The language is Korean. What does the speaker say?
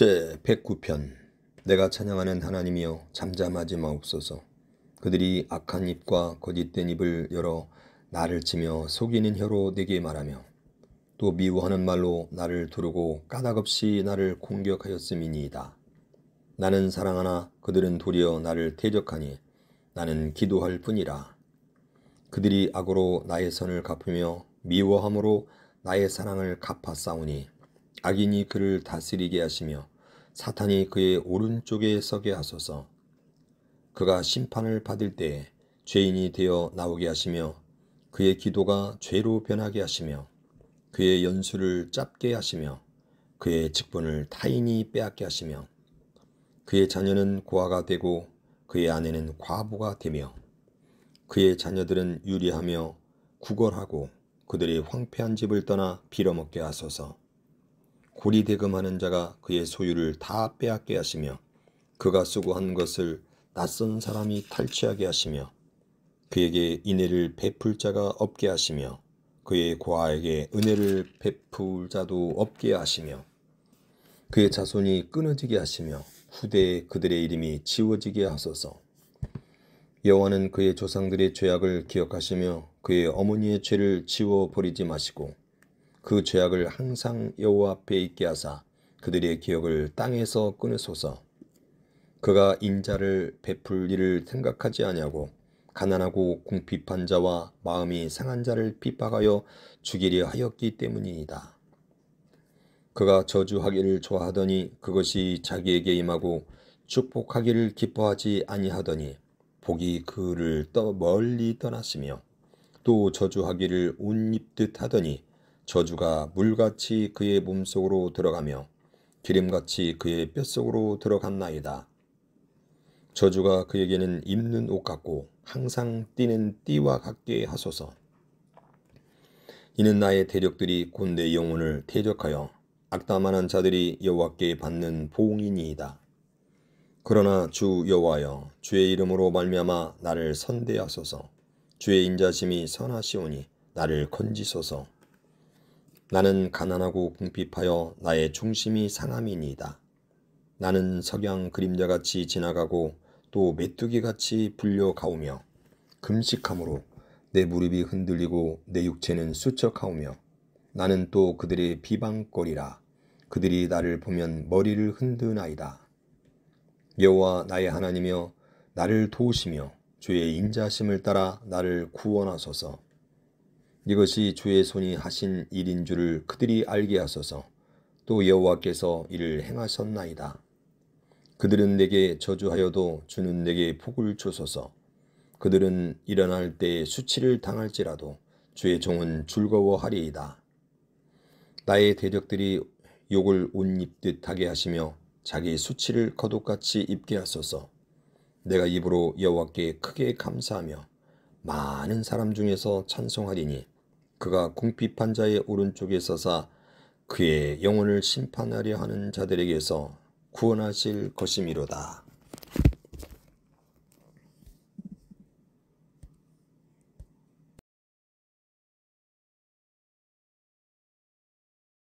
제 109편 내가 찬양하는 하나님이여 잠잠하지 마옵소서 그들이 악한 입과 거짓된 입을 열어 나를 치며 속이는 혀로 내게 말하며 또 미워하는 말로 나를 두르고 까닭없이 나를 공격하였음이니이다. 나는 사랑하나 그들은 도리어 나를 대적하니 나는 기도할 뿐이라. 그들이 악으로 나의 선을 갚으며 미워함으로 나의 사랑을 갚아 싸우니 악인이 그를 다스리게 하시며 사탄이 그의 오른쪽에 서게 하소서. 그가 심판을 받을 때에 죄인이 되어 나오게 하시며 그의 기도가 죄로 변하게 하시며 그의 연수를 짧게 하시며 그의 직분을 타인이 빼앗게 하시며 그의 자녀는 고아가 되고 그의 아내는 과부가 되며 그의 자녀들은 유리하며 구걸하고 그들이 황폐한 집을 떠나 빌어먹게 하소서. 고리대금하는 자가 그의 소유를 다 빼앗게 하시며 그가 쓰고한 것을 낯선 사람이 탈취하게 하시며 그에게 인해를 베풀 자가 없게 하시며 그의 고아에게 은혜를 베풀 자도 없게 하시며 그의 자손이 끊어지게 하시며 후대에 그들의 이름이 지워지게 하소서. 여호와는 그의 조상들의 죄악을 기억하시며 그의 어머니의 죄를 지워 버리지 마시고 그 죄악을 항상 여호와 앞에 있게 하사 그들의 기억을 땅에서 끊으소서. 그가 인자를 베풀 일을 생각하지 아니하고 가난하고 궁핍한 자와 마음이 상한 자를 핍박하여 죽이려 하였기 때문이니다 그가 저주하기를 좋아하더니 그것이 자기에게 임하고 축복하기를 기뻐하지 아니하더니 복이 그를 떠 멀리 떠났으며 또 저주하기를 운입듯 하더니 저주가 물같이 그의 몸속으로 들어가며 기름같이 그의 뼛속으로 들어갔나이다. 저주가 그에게는 입는 옷 같고 항상 뛰는 띠와 같게 하소서. 이는 나의 대적들이 곧내 영혼을 대적하여 악담하는 자들이 여호와께 받는 보응이니이다. 그러나 주 여호와여 주의 이름으로 말미암아 나를 선대하소서. 주의 인자심이 선하시오니 나를 건지소서. 나는 가난하고 궁핍하여 나의 중심이 상함이니이다. 나는 석양 그림자같이 지나가고 또 메뚜기같이 불려가오며 금식함으로 내 무릎이 흔들리고 내 육체는 수척하오며 나는 또 그들의 비방거리라 그들이 나를 보면 머리를 흔드나이다. 여호와 나의 하나님이여 나를 도우시며 주의 인자심을 따라 나를 구원하소서. 이것이 주의 손이 하신 일인 줄을 그들이 알게 하소서. 또 여호와께서 이를 행하셨나이다. 그들은 내게 저주하여도 주는 내게 복을 주소서. 그들은 일어날 때 수치를 당할지라도 주의 종은 즐거워하리이다. 나의 대적들이 욕을 옷 입듯 하게 하시며 자기 수치를 거독같이 입게 하소서. 내가 입으로 여호와께 크게 감사하며 많은 사람 중에서 찬송하리니 그가 궁핍한 자의 오른쪽에 서사 그의 영혼을 심판하려 하는 자들에게서 구원하실 것이미로다.